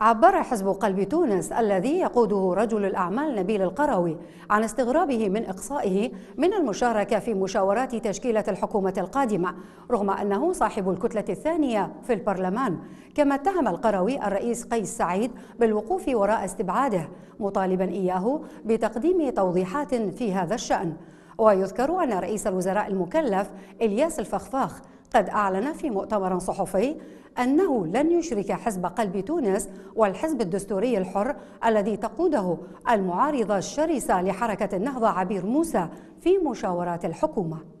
عبر حزب قلب تونس الذي يقوده رجل الأعمال نبيل القروي عن استغرابه من إقصائه من المشاركة في مشاورات تشكيلة الحكومة القادمة رغم أنه صاحب الكتلة الثانية في البرلمان كما اتهم القروي الرئيس قيس سعيد بالوقوف وراء استبعاده مطالبا إياه بتقديم توضيحات في هذا الشأن ويذكر أن رئيس الوزراء المكلف إلياس الفخفاخ قد أعلن في مؤتمر صحفي أنه لن يشرك حزب قلب تونس والحزب الدستوري الحر الذي تقوده المعارضة الشرسة لحركة النهضة عبير موسى في مشاورات الحكومة